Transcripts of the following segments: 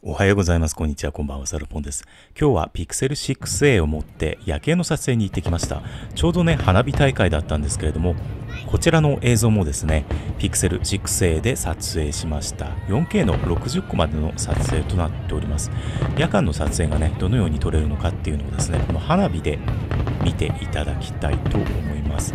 おはようございます。こんにちは。こんばんは。サルポンです。今日は Pixel 6a を持って夜景の撮影に行ってきました。ちょうどね、花火大会だったんですけれども、こちらの映像もですね、Pixel 6a で撮影しました。4K の60個までの撮影となっております。夜間の撮影がね、どのように撮れるのかっていうのをですね、この花火で見ていただきたいと思います。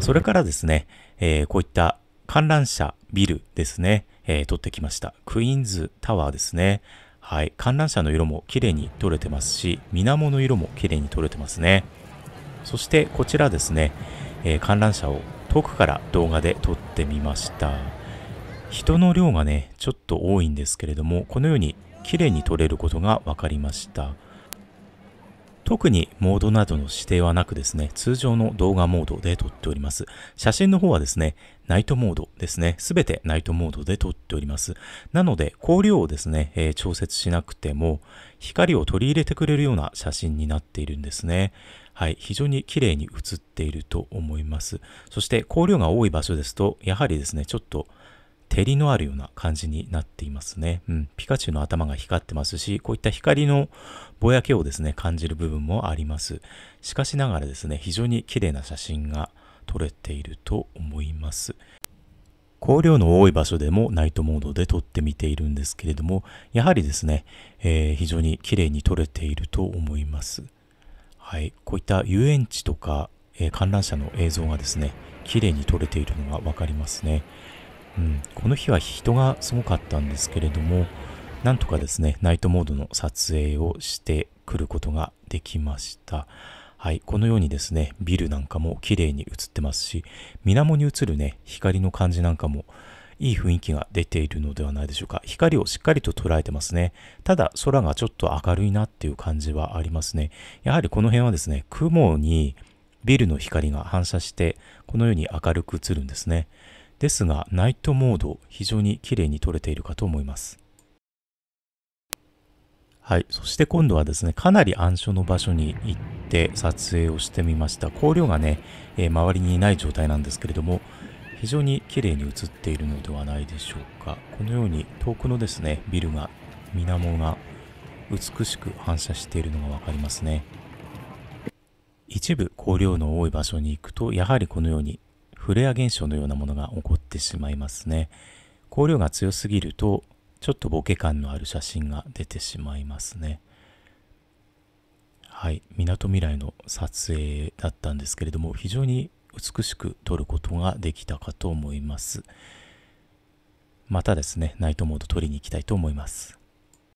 それからですね、えー、こういった観覧車、ビルですね、えー、撮ってきました。クイーンズタワーですね。はい。観覧車の色も綺麗に撮れてますし、水面の色も綺麗に撮れてますね。そしてこちらですね、えー、観覧車を遠くから動画で撮ってみました。人の量がね、ちょっと多いんですけれども、このように綺麗に撮れることが分かりました。特にモードなどの指定はなくですね、通常の動画モードで撮っております。写真の方はですね、ナイトモードですね、すべてナイトモードで撮っております。なので、光量をですね、えー、調節しなくても、光を取り入れてくれるような写真になっているんですね。はい、非常に綺麗に写っていると思います。そして、光量が多い場所ですと、やはりですね、ちょっと照りのあるような感じになっていますね。うん。ピカチュウの頭が光ってますし、こういった光のぼやけをですね、感じる部分もあります。しかしながらですね、非常に綺麗な写真が撮れていると思います。光量の多い場所でもナイトモードで撮ってみているんですけれども、やはりですね、えー、非常に綺麗に撮れていると思います。はい。こういった遊園地とか、えー、観覧車の映像がですね、綺麗に撮れているのがわかりますね。うん、この日は人がすごかったんですけれども、なんとかですね、ナイトモードの撮影をしてくることができました。はい、このようにですね、ビルなんかも綺麗に映ってますし、水面に映るね、光の感じなんかもいい雰囲気が出ているのではないでしょうか。光をしっかりと捉えてますね。ただ、空がちょっと明るいなっていう感じはありますね。やはりこの辺はですね、雲にビルの光が反射して、このように明るく映るんですね。ですが、ナイトモード、非常に綺麗に撮れているかと思います。はい。そして今度はですね、かなり暗所の場所に行って撮影をしてみました。光量がね、えー、周りにいない状態なんですけれども、非常に綺麗に映っているのではないでしょうか。このように遠くのですね、ビルが、水面が美しく反射しているのがわかりますね。一部光量の多い場所に行くと、やはりこのようにフレア現象のようなものが起こってしまいますね。光量が強すぎると、ちょっとボケ感のある写真が出てしまいますね。はい、みなとみらいの撮影だったんですけれども、非常に美しく撮ることができたかと思います。またですね、ナイトモード撮りに行きたいと思います。